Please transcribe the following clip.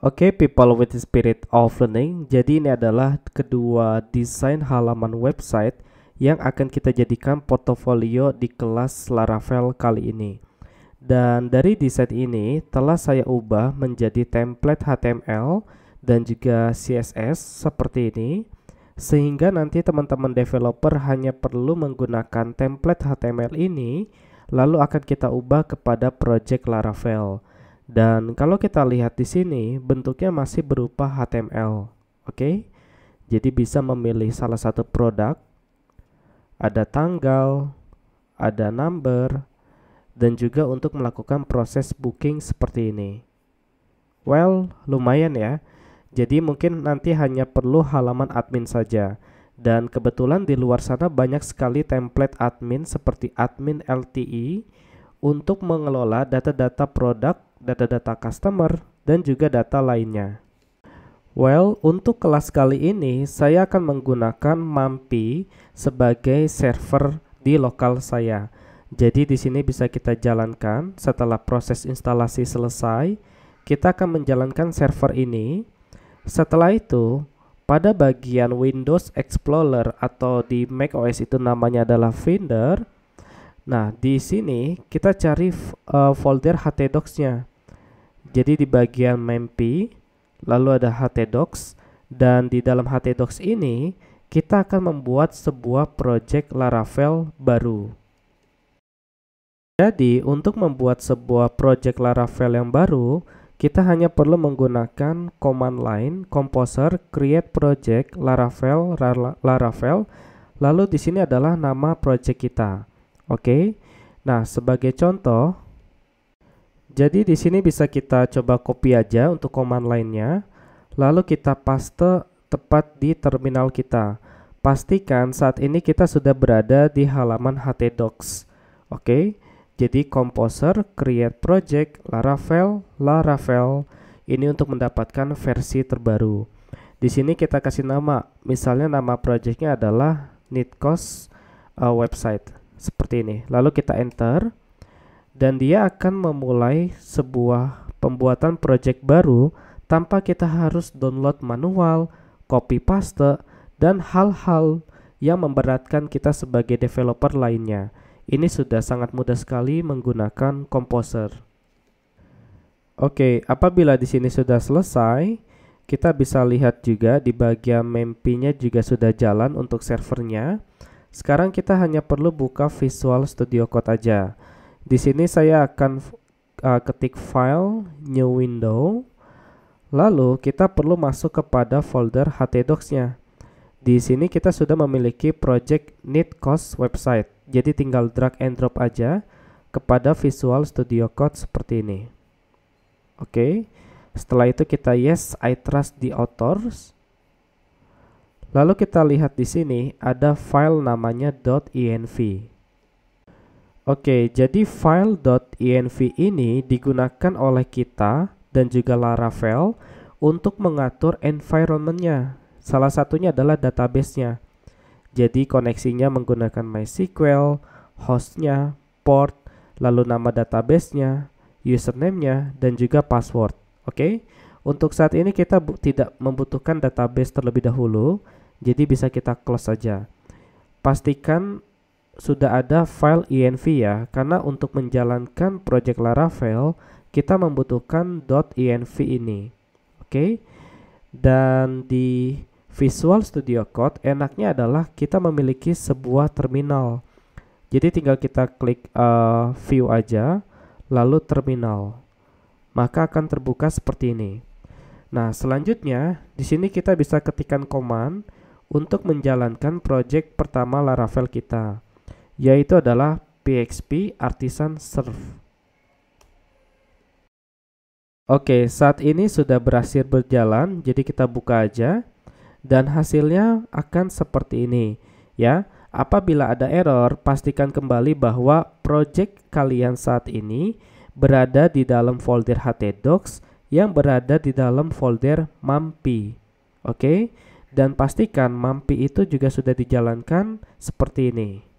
Oke, okay, people with the spirit of learning. Jadi ini adalah kedua desain halaman website yang akan kita jadikan portofolio di kelas Laravel kali ini. Dan dari desain ini telah saya ubah menjadi template HTML dan juga CSS seperti ini sehingga nanti teman-teman developer hanya perlu menggunakan template HTML ini lalu akan kita ubah kepada project Laravel. Dan kalau kita lihat di sini, bentuknya masih berupa HTML. Oke. Okay? Jadi bisa memilih salah satu produk, ada tanggal, ada number, dan juga untuk melakukan proses booking seperti ini. Well, lumayan ya. Jadi mungkin nanti hanya perlu halaman admin saja. Dan kebetulan di luar sana banyak sekali template admin seperti admin LTE untuk mengelola data-data produk, data-data customer, dan juga data lainnya. Well, untuk kelas kali ini saya akan menggunakan MAMPI sebagai server di lokal saya. Jadi di sini bisa kita jalankan setelah proses instalasi selesai, kita akan menjalankan server ini. Setelah itu, pada bagian Windows Explorer atau di macOS itu namanya adalah Finder, Nah, di sini kita cari uh, folder htdocs-nya. Jadi di bagian mmp, lalu ada htdocs dan di dalam htdocs ini kita akan membuat sebuah project Laravel baru. Jadi, untuk membuat sebuah project Laravel yang baru, kita hanya perlu menggunakan command line composer create project Laravel Laravel. Lalu di sini adalah nama project kita. Oke. Nah, sebagai contoh jadi di sini bisa kita coba copy aja untuk command lainnya, lalu kita paste tepat di terminal kita. Pastikan saat ini kita sudah berada di halaman htdocs. Oke. Jadi composer, create project, laravel, laravel. Ini untuk mendapatkan versi terbaru. Di sini kita kasih nama, misalnya nama projectnya adalah Nitcos uh, website seperti ini. Lalu kita enter dan dia akan memulai sebuah pembuatan project baru tanpa kita harus download manual, copy paste, dan hal-hal yang memberatkan kita sebagai developer lainnya. Ini sudah sangat mudah sekali menggunakan Composer. Oke, apabila di sini sudah selesai, kita bisa lihat juga di bagian mempinya juga sudah jalan untuk servernya. Sekarang kita hanya perlu buka Visual Studio Code aja. Di sini saya akan uh, ketik file new window. Lalu kita perlu masuk kepada folder htdocs-nya. Di sini kita sudah memiliki project netcos website. Jadi tinggal drag and drop aja kepada Visual Studio Code seperti ini. Oke. Okay. Setelah itu kita yes I trust the authors. Lalu kita lihat di sini ada file namanya .env. Oke, jadi file .env ini digunakan oleh kita dan juga Laravel untuk mengatur environmentnya. Salah satunya adalah database-nya. Jadi koneksinya menggunakan MySQL, hostnya, port, lalu nama database-nya, username-nya, dan juga password. Oke, untuk saat ini kita tidak membutuhkan database terlebih dahulu, jadi bisa kita close saja. Pastikan sudah ada file .env ya, karena untuk menjalankan project Laravel kita membutuhkan .env ini. Oke. Dan di Visual Studio Code enaknya adalah kita memiliki sebuah terminal. Jadi tinggal kita klik uh, view aja lalu terminal. Maka akan terbuka seperti ini. Nah, selanjutnya di sini kita bisa ketikkan command untuk menjalankan proyek pertama Laravel kita, yaitu adalah PXP Artisan Serve. Oke, saat ini sudah berhasil berjalan, jadi kita buka aja dan hasilnya akan seperti ini ya. Apabila ada error, pastikan kembali bahwa project kalian saat ini berada di dalam folder htdocs yang berada di dalam folder mampi. Oke. Okay? dan pastikan mampi itu juga sudah dijalankan seperti ini.